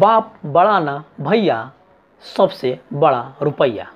बाप बड़ा ना भैया सबसे बड़ा रुपया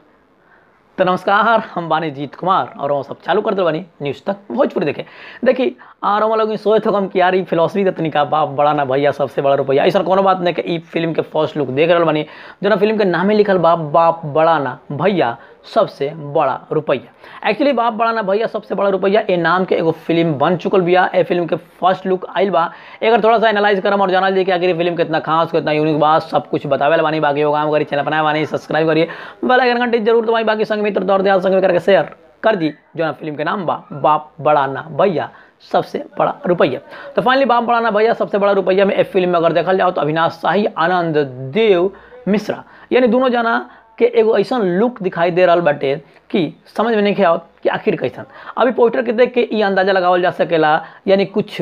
तो नमस्कार हम बानी जीत कुमार और हम सब चालू करते बानी न्यूज़ तक भोजपुरी देखे देखी और हम लोग सोच हम कि यार फिलोसफी तो तनिका बाप बड़ा ना भैया सबसे बड़ा रुपया ऐसा कोनो बात नहीं कि फिल्म के फर्स्ट लुक देख रहा बानी जो ना फिल्म के नामे लिखल बाप बाप बड़ा ना भैया सबसे बड़ा रुपया एक्चुअली बाप बड़ा ना भैया सबसे बड़ा रुपया ए नाम के एगो फिल्म बन चुकल बिया ए फिल्म के फर्स्ट लुक आइल बा एकर थोड़ा सा एनालाइज करम और जाना कि आखिर फिल्म कितना खास कितना यूनिक बा सब कुछ बतावे वाणी बानी बाकी होगा करिए चैनल बनाए वाणी सब्सक्राइब करिए बेल घंटे जरूर तुम्हारी बाकी संग मित्र दौर दिया संग करके शेयर कर दी जो ना फिल्म के नाम बा बाप बड़ा ना भैया सबसे बड़ा रुपया तो फाइनली बाप बड़ा ना भैया सबसे बड़ा रुपया में ए फिल्म में अगर देखा जाओ तो अविनाश शाही आनंद देव मिश्रा यानी दोनों जना के एगो ऐसा लुक दिखाई दे रहा बाटे कि समझ में नहीं आओ कि आखिर कैसन अभी पोस्टर के देख के ये अंदाज़ा लगावल जा सकेला यानी कुछ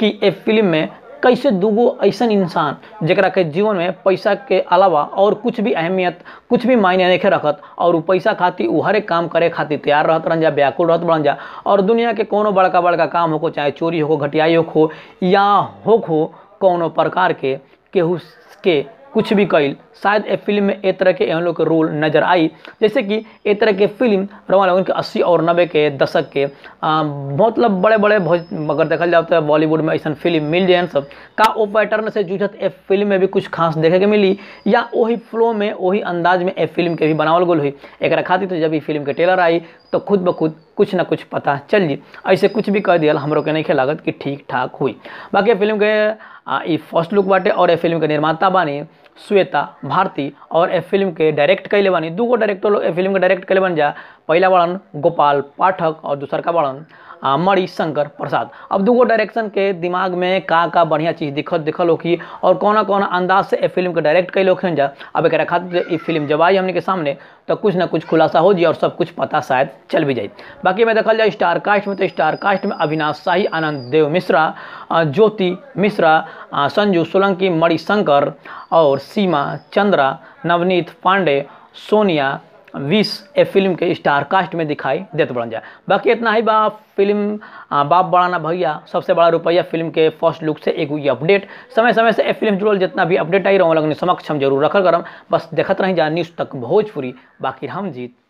कि ए फिल्म में कैसे दूगो ऐसा इंसान जरा के जीवन में पैसा के अलावा और कुछ भी अहमियत कुछ भी मायने नहीं रखत और पैसा खातिर वो हर एक काम करे खातिर तैयार रहत रहन जा व्याकुल रहत बढ़न जा और दुनिया के कोनो बड़का बड़का काम होको चाहे चोरी होको घटियाई हो या को कोनो प्रकार के केहू के कुछ भी कईल शायद ए फिल्म में ए तरह के हम लोग के रोल नज़र आई जैसे कि ए तरह के फिल्म रवान लोगन के अस्सी और नब्बे के दशक के मतलब बड़े बड़े अगर देखा जाए तो बॉलीवुड में ऐसा फिल्म मिल जाए सब का वो पैटर्न से जूझत ए फिल्म में भी कुछ खास देखे के मिली या वही फ्लो में वही अंदाज में ए फिल्म के भी बनावल गोल हुई एक खातिर तो जब ये फिल्म के टेलर आई तो खुद ब खुद कुछ ना कुछ पता चल जी ऐसे कुछ भी कह दिया हमरो के नहीं खे लागत कि ठीक ठाक हुई बाकी फिल्म के फर्स्ट लुक बाटे और ये फिल्म के निर्माता बानी श्वेता भारती और ए फिल्म के डायरेक्ट कैले बानी दू डायरेक्टर लोग ए फिल्म के डायरेक्ट कैले बन जा पहला बड़न गोपाल पाठक और दूसर का बड़न मणिशंकर प्रसाद अब दूगो डायरेक्शन के दिमाग में का का बढ़िया चीज़ दिखत दिखल कि और कौन कौन अंदाज से फिल्म के डायरेक्ट कैल होखन जा अब एक खातिर फिल्म जब आई हमने के सामने तो कुछ ना कुछ खुलासा हो जाए और सब कुछ पता शायद चल भी जाए बाकी में देखल जाए स्टार कास्ट में तो स्टार कास्ट में अविनाश शाही आनंद देव मिश्रा ज्योति मिश्रा संजू सोलंकी मणिशंकर और सीमा चंद्रा नवनीत पांडे सोनिया विश ए फिल्म के स्टार कास्ट में दिखाई देत बढ़ जाए बाकी इतना ही बा फिल्म बाप बड़ाना भैया सबसे बड़ा रुपया फिल्म के फर्स्ट लुक से एक हुई अपडेट समय समय से ए फिल्म जुड़ल जितना भी अपडेट आई रहा लगने समक्ष हम जरूर रखल करम बस देखते रह जा न्यूज़ तक भोजपुरी बाकी हम जीत